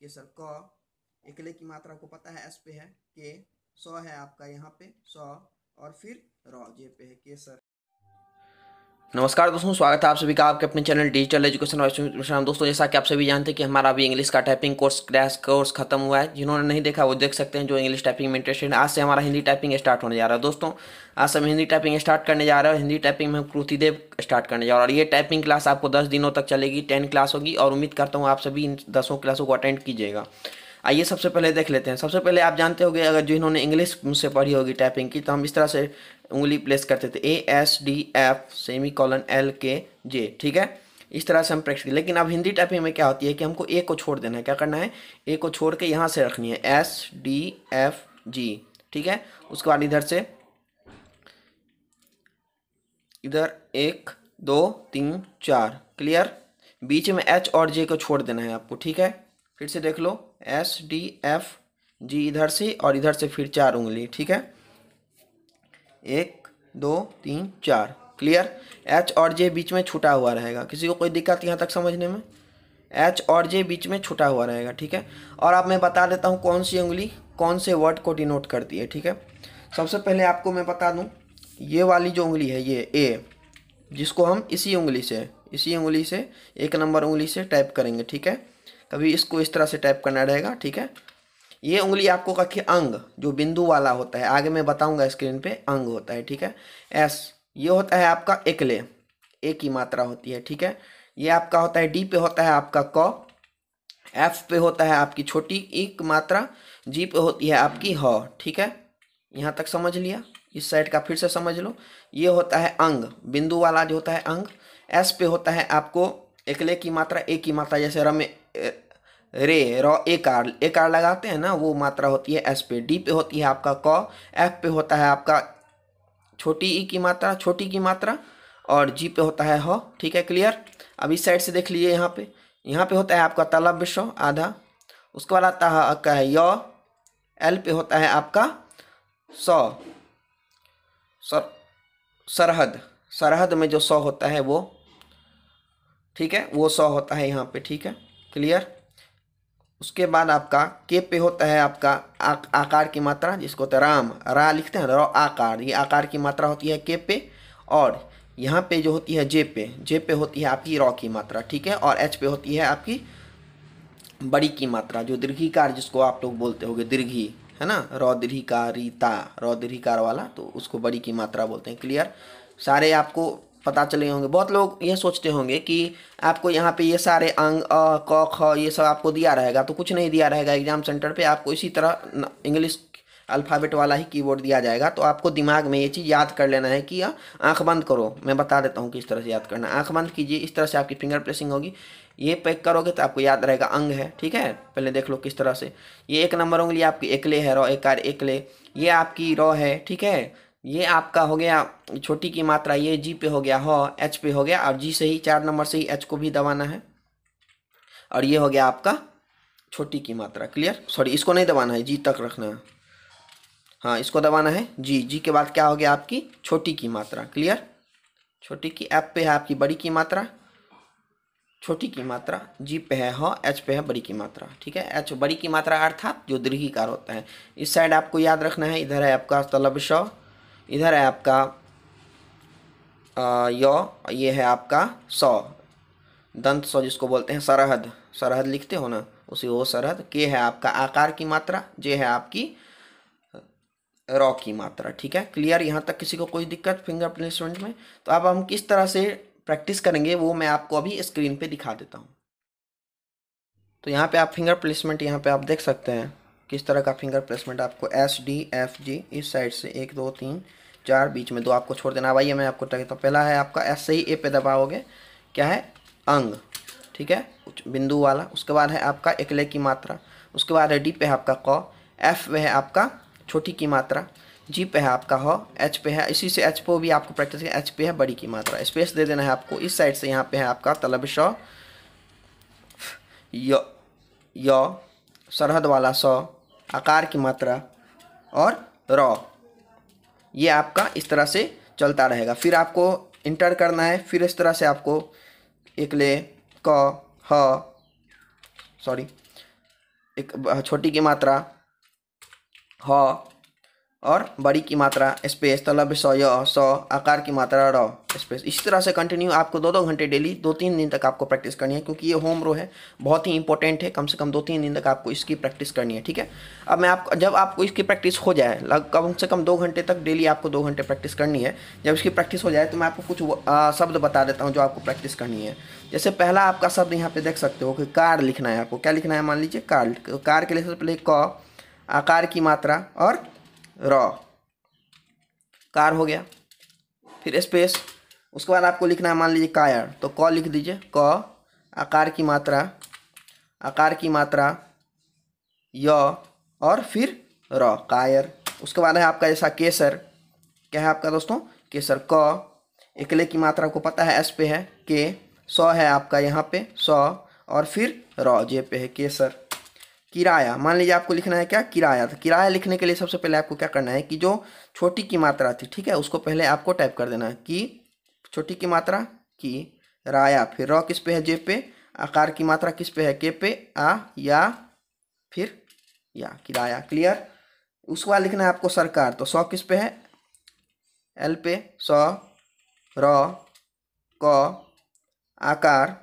कि सर क इकले की मात्रा को पता है एस पे है के सौ है आपका यहाँ पे सौ और फिर रॉ जे पे है के सर नमस्कार दोस्तों स्वागत है आप सभी का आपके अपने चैनल डिजिटल एजुकेशन और दोस्तों जैसा कि आप सभी जानते हैं कि हमारा अभी इंग्लिश का टाइपिंग कोर्स क्रैश कोर्स खत्म हुआ है जिन्होंने नहीं देखा वो देख सकते हैं जो इंग्लिश टाइपिंग में इंटरेस्टेड है आज से हमारा हिंदी टाइपिंग स्टार्ट होने जा रहा है दोस्तों आज से हम हिंदी टाइपिंग स्टार्ट करने जा रहे हैं हिंदी टाइपिंग में कृति कृतिदेव स्टार्ट करने जा रहा है और ये टाइपिंग क्लास आपको दस दिनों तक चलेगी टेन क्लास होगी और उम्मीद करता हूँ आप सभी इन दसों क्लासों को अटेंड कीजिएगा आइए सबसे पहले देख लेते हैं सबसे पहले आप जानते होंगे अगर जो इन्होंने इंग्लिश मुझसे पढ़ी होगी टाइपिंग की तो हम इस तरह से उंगली प्लेस करते थे A S D F semicolon L K J ठीक है इस तरह से हम प्रैक्टिस लेकिन अब हिंदी टाइपिंग में क्या होती है कि हमको ए को छोड़ देना है क्या करना है ए को छोड़ के यहाँ से रखनी है एस डी एफ जी ठीक है उसके बाद इधर से इधर एक दो तीन चार क्लियर बीच में एच और जे को छोड़ देना है आपको ठीक है फिर से देख लो एस डी एफ जी इधर से और इधर से फिर चार उंगली ठीक है एक दो तीन चार क्लियर एच और जे बीच में छुटा हुआ रहेगा किसी को कोई दिक्कत यहाँ तक समझने में एच और जे बीच में छुटा हुआ रहेगा ठीक है और आप मैं बता देता हूँ कौन सी उंगली कौन से वर्ड को डिनोट करती है ठीक है सबसे पहले आपको मैं बता दूँ ये वाली जो उंगली है ये ए जिसको हम इसी उंगली से इसी उंगली से एक नंबर उंगली से टाइप करेंगे ठीक है कभी इसको इस तरह से टाइप करना रहेगा ठीक है ये उंगली आपको का अंग जो बिंदु वाला होता है आगे मैं बताऊंगा स्क्रीन पे अंग होता है ठीक है एस ये होता है आपका एकले ए की मात्रा होती है ठीक है ये आपका होता है डी पे होता है आपका क एफ पे होता है आपकी छोटी एक मात्रा जी पे होती है आपकी ह ठीक है यहाँ तक समझ लिया इस साइड का फिर से समझ लो ये होता है अंग बिंदु वाला जो होता है अंग एस पे होता है आपको एकले की मात्रा एक की मात्रा जैसे रमे रे रॉ ए कार ए कार लगाते हैं ना वो मात्रा होती है एस पे डी पे होती है आपका क एफ पे होता है आपका छोटी ई की मात्रा छोटी की मात्रा और जी पे होता है ह ठीक है क्लियर अब इस साइड से देख लीजिए यहाँ पे यहाँ पे होता है आपका तालाब विश्व आधा उसके बाद आता है आपका है य एल पे होता है आपका सौ सर सरहद सरहद में जो सौ होता है वो ठीक है वो सौ होता है यहाँ पे ठीक है क्लियर उसके बाद आपका के पे होता है आपका आ, आकार की मात्रा जिसको होता है राम रा लिखते हैं रो आकार ये आकार की मात्रा होती है के पे और यहाँ पे जो होती है जे पे जे पे होती है आपकी रॉ की मात्रा ठीक है और एच पे होती है आपकी बड़ी की मात्रा जो दीर्घीकार जिसको आप लोग बोलते होगे दीर्घी है ना रौ रौदीर्घिकार वाला तो उसको बड़ी की मात्रा बोलते हैं क्लियर सारे आपको पता चले होंगे बहुत लोग यह सोचते होंगे कि आपको यहाँ पे ये सारे अंग अ क ख ये सब आपको दिया रहेगा तो कुछ नहीं दिया रहेगा एग्जाम सेंटर पे आपको इसी तरह इंग्लिश अल्फ़ाबेट वाला ही कीबोर्ड दिया जाएगा तो आपको दिमाग में ये चीज़ याद कर लेना है कि आँख बंद करो मैं बता देता हूँ किस तरह से याद करना आँख बंद कीजिए इस तरह से आपकी फिंगर प्रेसिंग होगी ये पैक करोगे तो आपको याद रहेगा अंग है ठीक है पहले देख लो किस तरह से ये एक नंबर उंगली आपकी एकले है रॉ एक कार एकले ये आपकी रॉ है ठीक है ये आपका हो गया छोटी की मात्रा ये जी पे हो गया हो एच पे हो गया और जी से ही चार नंबर से ही एच को भी दबाना है और ये हो गया आपका छोटी की मात्रा क्लियर सॉरी इसको नहीं दबाना है जी तक रखना है हाँ इसको दबाना है जी जी के बाद क्या हो गया आपकी छोटी की मात्रा क्लियर छोटी की एप पे है आपकी बड़ी की मात्रा छोटी की मात्रा जी पे है हो एच पे है बड़ी की मात्रा ठीक है एच बड़ी की मात्रा अर्थात जो दीर्घिकार होता है इस साइड आपको याद रखना है इधर है आपका तलब शव इधर है आपका यो ये है आपका सौ दंत सौ जिसको बोलते हैं सरहद सरहद लिखते हो ना उसी वो सरहद के है आपका आकार की मात्रा जे है आपकी रॉ की मात्रा ठीक है क्लियर यहाँ तक किसी को कोई दिक्कत फिंगर प्लेसमेंट में तो अब हम किस तरह से प्रैक्टिस करेंगे वो मैं आपको अभी स्क्रीन पे दिखा देता हूँ तो यहाँ पे आप फिंगर प्लेसमेंट यहाँ पे आप देख सकते हैं किस तरह का फिंगर प्लेसमेंट आपको एस डी एफ जी इस साइड से एक दो तीन चार बीच में दो आपको छोड़ देना अब आइए मैं आपको तो पहला है आपका एस सही ए पे दबाओगे क्या है अंग ठीक है बिंदु वाला उसके बाद है आपका एकले की मात्रा उसके बाद है डी पे है आपका क एफ पे है आपका छोटी की मात्रा जी पे है आपका हो एच पे है इसी से एच पे भी आपको प्रैक्टिस एच पे है बड़ी की मात्रा स्पेस दे देना है आपको इस साइड से यहाँ पे है आपका तलब शौ यो सरहद वाला सौ आकार की मात्रा और रॉ ये आपका इस तरह से चलता रहेगा फिर आपको इंटर करना है फिर इस तरह से आपको एक ले क ह सॉरी एक छोटी की मात्रा ह और बड़ी की मात्रा स्पेस तलब सौ य सौ आकार की मात्रा रॉ स्पेस इसी तरह से कंटिन्यू आपको दो दो घंटे डेली दो तीन दिन तक आपको प्रैक्टिस करनी है क्योंकि ये होम रो है बहुत ही इंपॉर्टेंट है कम से कम दो तीन दिन तक आपको इसकी प्रैक्टिस करनी है ठीक है अब मैं आपको जब आपको इसकी प्रैक्टिस हो जाए लग कम से कम दो घंटे तक डेली आपको दो घंटे प्रैक्टिस करनी है जब इसकी प्रैक्टिस हो जाए तो मैं आपको कुछ शब्द बता देता हूँ जो आपको प्रैक्टिस करनी है जैसे पहला आपका शब्द यहाँ पर देख सकते हो कि कार लिखना है आपको क्या लिखना है मान लीजिए कार कार के लिए सबसे पहले क आकार की मात्रा और रॉ कार हो गया फिर स्पेस उसके बाद आपको लिखना है मान लीजिए कायर तो क लिख दीजिए क आकार की मात्रा आकार की मात्रा य और फिर र कायर उसके बाद है आपका जैसा केसर क्या है आपका दोस्तों केसर क एकले की मात्रा आपको पता है एस पे है के सौ है आपका यहाँ पे सौ और फिर रॉ जे पे है केसर किराया मान लीजिए आपको लिखना है क्या किराया तो किराया लिखने के लिए सबसे पहले आपको क्या करना है कि जो छोटी की मात्रा थी ठीक है उसको पहले आपको टाइप कर देना है कि छोटी की मात्रा की राया फिर र किस पे है जे पे आकार की मात्रा किस पे है के पे आ या फिर या किराया क्लियर उसके बाद लिखना है आपको सरकार तो सौ किस पे है एल पे सौ र क आकार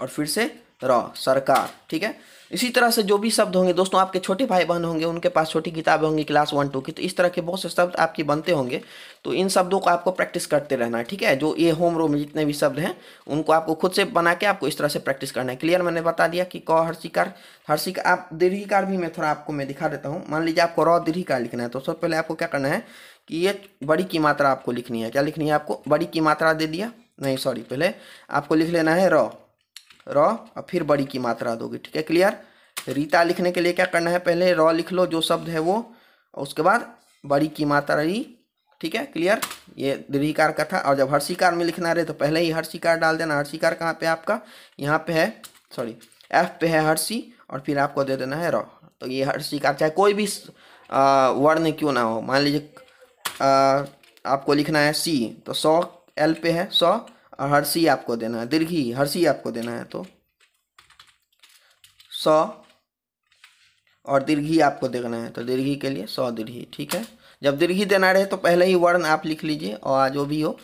और फिर से र सरकार ठीक है इसी तरह से जो भी शब्द होंगे दोस्तों आपके छोटे भाई बहन होंगे उनके पास छोटी किताबें होंगी क्लास वन टू की तो इस तरह के बहुत से शब्द आपकी बनते होंगे तो इन शब्दों को आपको प्रैक्टिस करते रहना है ठीक है जो ये होम रो में जितने भी शब्द हैं उनको आपको खुद से बना के आपको इस तरह से प्रैक्टिस करना है क्लियर मैंने बता दिया कि क हर्षिकार हर्षिका आप दीर्घिकार भी मैं थोड़ा आपको मैं दिखा देता हूँ मान लीजिए आपको र दीर्घिकार लिखना है तो सबसे पहले आपको क्या करना है कि ये बड़ी की मात्रा आपको लिखनी है क्या लिखनी है आपको बड़ी की मात्रा दे दिया नहीं सॉरी पहले आपको लिख लेना है रॉ रॉ और फिर बड़ी की मात्रा दोगे ठीक है क्लियर रीता लिखने के लिए क्या करना है पहले रॉ लिख लो जो शब्द है वो और उसके बाद बड़ी की मात्रा री ठीक है क्लियर ये दीर्घिकार का था और जब हर्षिकार में लिखना रहे तो पहले ही हर्षिकार डाल देना हर्षिकार कहाँ पे आपका यहाँ पे है सॉरी एफ पे है हर्षी और फिर आपको दे देना है रॉ तो ये हर्षिकार चाहे कोई भी वर्ण क्यों ना हो मान लीजिए आपको लिखना है सी तो सौ एल पे है सौ और हर आपको देना है दीर्घी हर आपको देना है तो सौ और दीर्घी आपको देखना है तो दीर्घी के लिए सौ दीर्घी ठीक है जब दीर्घी देना रहे तो पहले ही वर्ण आप लिख लीजिए और जो भी हो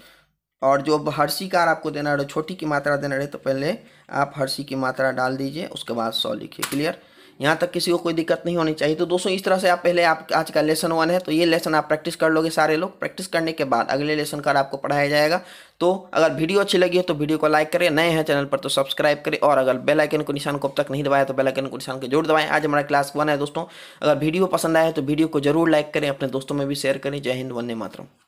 और जो हर्षिकार आपको देना रहे छोटी की मात्रा देना रहे तो पहले आप हर्षी की मात्रा डाल दीजिए उसके बाद सौ लिखिए क्लियर यहाँ तक किसी को कोई दिक्कत नहीं होनी चाहिए तो दोस्तों इस तरह से आप पहले आप आज का लेसन वन है तो ये लेसन आप प्रैक्टिस कर लोगे सारे लोग प्रैक्टिस करने के बाद अगले लेसन का आपको पढ़ाया जाएगा तो अगर वीडियो अच्छी लगी हो तो वीडियो को लाइक करें नए हैं चैनल पर तो सब्सक्राइब करें और अगर बेल आइकन को निशान को अब तक नहीं दबाया तो बेल आइकन को निशान को जरूर दबाएं आज हमारा क्लास वन है दोस्तों अगर वीडियो पसंद आया तो वीडियो को जरूर लाइक करें अपने दोस्तों में भी शेयर करें जय हिंद वंदे मातरम